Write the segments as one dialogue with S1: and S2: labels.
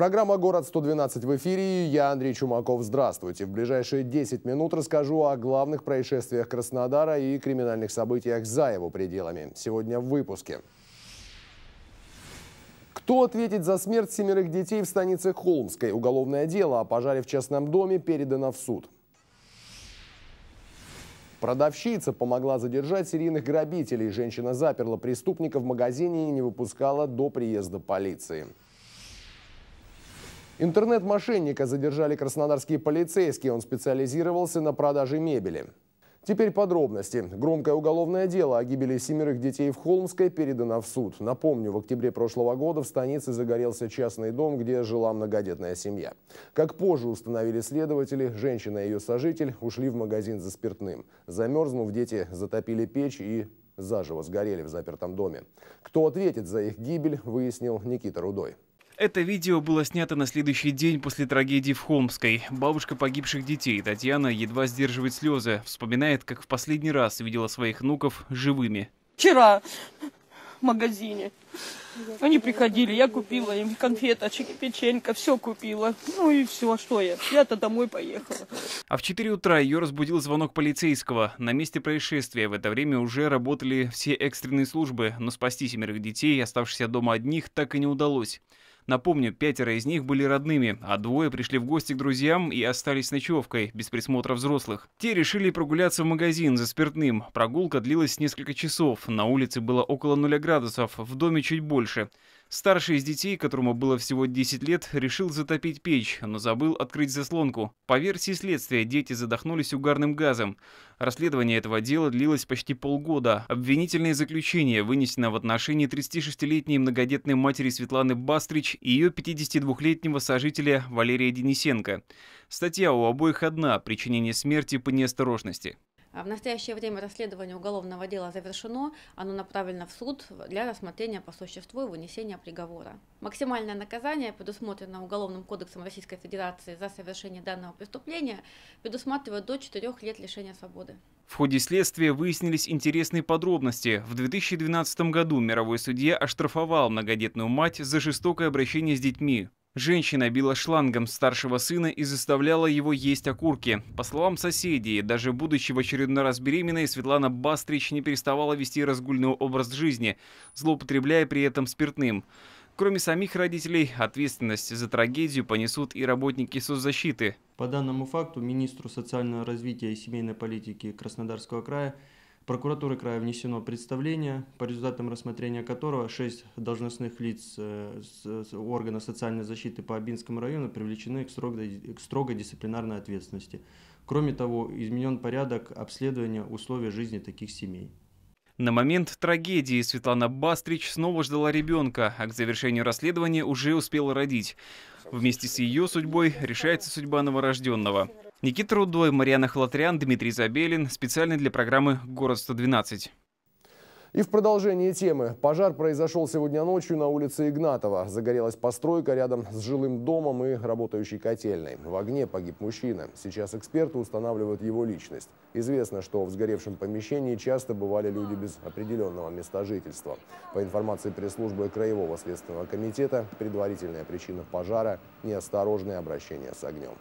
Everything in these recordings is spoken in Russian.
S1: Программа «Город-112» в эфире. Я Андрей Чумаков. Здравствуйте. В ближайшие 10 минут расскажу о главных происшествиях Краснодара и криминальных событиях за его пределами. Сегодня в выпуске. Кто ответит за смерть семерых детей в станице Холмской? Уголовное дело о пожаре в частном доме передано в суд. Продавщица помогла задержать серийных грабителей. Женщина заперла преступника в магазине и не выпускала до приезда полиции. Интернет-мошенника задержали краснодарские полицейские. Он специализировался на продаже мебели. Теперь подробности. Громкое уголовное дело о гибели семерых детей в Холмской передано в суд. Напомню, в октябре прошлого года в станице загорелся частный дом, где жила многодетная семья. Как позже установили следователи, женщина и ее сожитель ушли в магазин за спиртным. Замерзнув, дети затопили печь и заживо сгорели в запертом доме. Кто ответит за их гибель, выяснил Никита Рудой.
S2: Это видео было снято на следующий день после трагедии в Холмской. Бабушка погибших детей Татьяна едва сдерживает слезы, вспоминает, как в последний раз видела своих внуков живыми. Вчера в магазине они приходили, я купила им конфеточек, печенька, все купила. Ну и все, а что я? Я-то домой поехала. А в 4 утра ее разбудил звонок полицейского. На месте происшествия в это время уже работали все экстренные службы, но спасти семерых детей, оставшихся дома одних, так и не удалось. Напомню, пятеро из них были родными, а двое пришли в гости к друзьям и остались с ночевкой, без присмотра взрослых. Те решили прогуляться в магазин за спиртным. Прогулка длилась несколько часов, на улице было около нуля градусов, в доме чуть больше. Старший из детей, которому было всего 10 лет, решил затопить печь, но забыл открыть заслонку. По версии следствия, дети задохнулись угарным газом. Расследование этого дела длилось почти полгода. Обвинительное заключение вынесено в отношении 36-летней многодетной матери Светланы Бастрич и ее 52-летнего сожителя Валерия Денисенко. Статья у обоих одна – причинение смерти по неосторожности. А в настоящее время расследование уголовного дела завершено, оно направлено в суд для рассмотрения по существу и вынесения приговора. Максимальное наказание, предусмотренное Уголовным кодексом Российской Федерации за совершение данного преступления, предусматривает до 4 лет лишения свободы. В ходе следствия выяснились интересные подробности. В 2012 году мировой судья оштрафовал многодетную мать за жестокое обращение с детьми. Женщина била шлангом старшего сына и заставляла его есть окурки. По словам соседей, даже будучи в очередной раз беременной, Светлана Бастрич не переставала вести разгульный образ жизни, злоупотребляя при этом спиртным. Кроме самих родителей, ответственность за трагедию понесут и работники соцзащиты. По данному факту министру социального развития и семейной политики Краснодарского края прокуратуры края внесено представление, по результатам рассмотрения которого шесть должностных лиц э, органа социальной защиты по Абинскому району привлечены к строгой, к строгой дисциплинарной ответственности. Кроме того, изменен порядок обследования условий жизни таких семей. На момент трагедии Светлана Бастрич снова ждала ребенка, а к завершению расследования уже успела родить. Вместе с ее судьбой решается судьба новорожденного. Никита Рудой, Марьяна Халатрян, Дмитрий Забелин. Специально для программы «Город-112».
S1: И в продолжение темы. Пожар произошел сегодня ночью на улице Игнатова. Загорелась постройка рядом с жилым домом и работающей котельной. В огне погиб мужчина. Сейчас эксперты устанавливают его личность. Известно, что в сгоревшем помещении часто бывали люди без определенного места жительства. По информации пресс-службы Краевого следственного комитета, предварительная причина пожара – неосторожное обращение с огнем.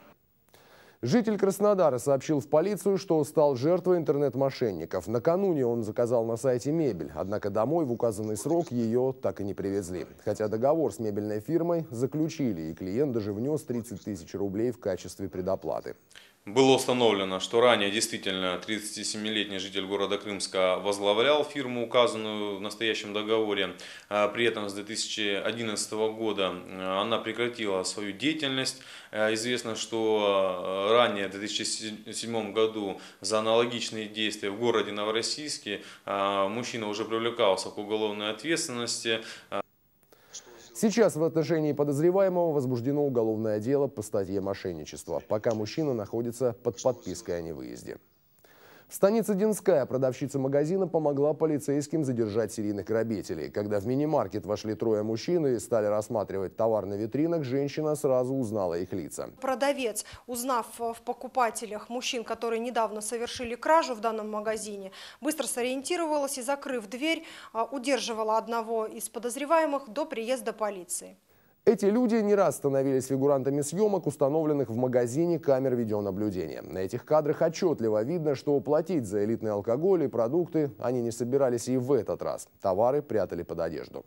S1: Житель Краснодара сообщил в полицию, что стал жертвой интернет-мошенников. Накануне он заказал на сайте мебель, однако домой в указанный срок ее так и не привезли. Хотя договор с мебельной фирмой заключили, и клиент даже внес 30 тысяч рублей в качестве предоплаты.
S2: Было установлено, что ранее действительно 37-летний житель города Крымска возглавлял фирму, указанную в настоящем договоре. А, при этом с 2011 года а, она прекратила свою деятельность. А, известно, что ранее в 2007 году за аналогичные действия в городе Новороссийске мужчина уже привлекался к уголовной ответственности.
S1: Сейчас в отношении подозреваемого возбуждено уголовное дело по статье «Мошенничество», пока мужчина находится под подпиской о невыезде. Станица Динская, продавщица магазина, помогла полицейским задержать серийных грабителей. Когда в мини-маркет вошли трое мужчин и стали рассматривать товар на витринах, женщина сразу узнала их лица. Продавец, узнав в покупателях мужчин, которые недавно совершили кражу в данном магазине, быстро сориентировалась и, закрыв дверь, а, удерживала одного из подозреваемых до приезда полиции. Эти люди не раз становились фигурантами съемок, установленных в магазине камер видеонаблюдения. На этих кадрах отчетливо видно, что уплатить за элитный алкоголь и продукты они не собирались и в этот раз. Товары прятали под одежду.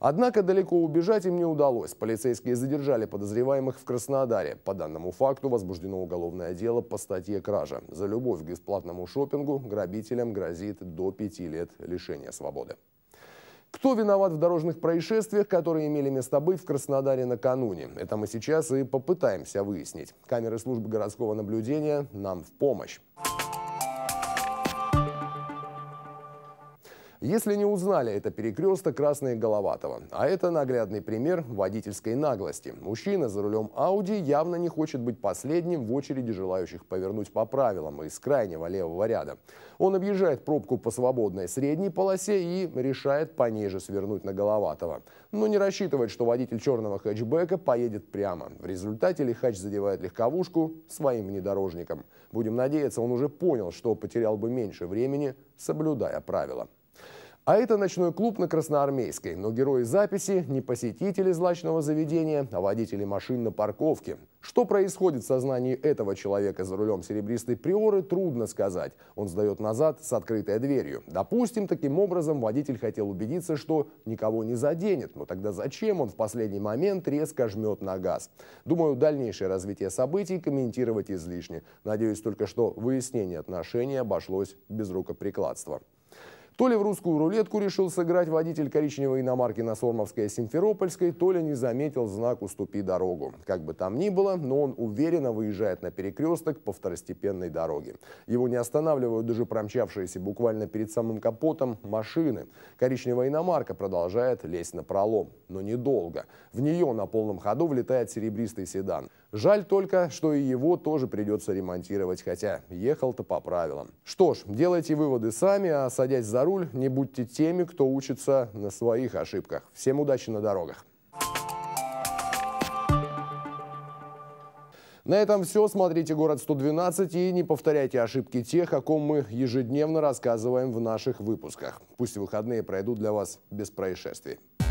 S1: Однако далеко убежать им не удалось. Полицейские задержали подозреваемых в Краснодаре. По данному факту возбуждено уголовное дело по статье «Кража». За любовь к бесплатному шопингу грабителям грозит до пяти лет лишения свободы. Кто виноват в дорожных происшествиях, которые имели место быть в Краснодаре накануне? Это мы сейчас и попытаемся выяснить. Камеры службы городского наблюдения нам в помощь. Если не узнали, это перекресток Красное Головатого. А это наглядный пример водительской наглости. Мужчина за рулем Ауди явно не хочет быть последним в очереди желающих повернуть по правилам из крайнего левого ряда. Он объезжает пробку по свободной средней полосе и решает пониже свернуть на Головатого. Но не рассчитывает, что водитель черного хэтчбека поедет прямо. В результате лихач задевает легковушку своим внедорожником. Будем надеяться, он уже понял, что потерял бы меньше времени, соблюдая правила. А это ночной клуб на Красноармейской. Но герои записи не посетители злачного заведения, а водители машин на парковке. Что происходит в сознании этого человека за рулем серебристой приоры, трудно сказать. Он сдает назад с открытой дверью. Допустим, таким образом водитель хотел убедиться, что никого не заденет. Но тогда зачем он в последний момент резко жмет на газ? Думаю, дальнейшее развитие событий комментировать излишне. Надеюсь только, что выяснение отношений обошлось без рукоприкладства. То ли в русскую рулетку решил сыграть водитель коричневой иномарки на Сормовской и Симферопольской, то ли не заметил знак «Уступи дорогу». Как бы там ни было, но он уверенно выезжает на перекресток по второстепенной дороге. Его не останавливают даже промчавшиеся буквально перед самым капотом машины. Коричневая иномарка продолжает лезть на пролом, но недолго. В нее на полном ходу влетает серебристый седан. Жаль только, что и его тоже придется ремонтировать, хотя ехал-то по правилам. Что ж, делайте выводы сами, а садясь за руль, не будьте теми, кто учится на своих ошибках. Всем удачи на дорогах! На этом все. Смотрите «Город 112» и не повторяйте ошибки тех, о ком мы ежедневно рассказываем в наших выпусках. Пусть выходные пройдут для вас без происшествий.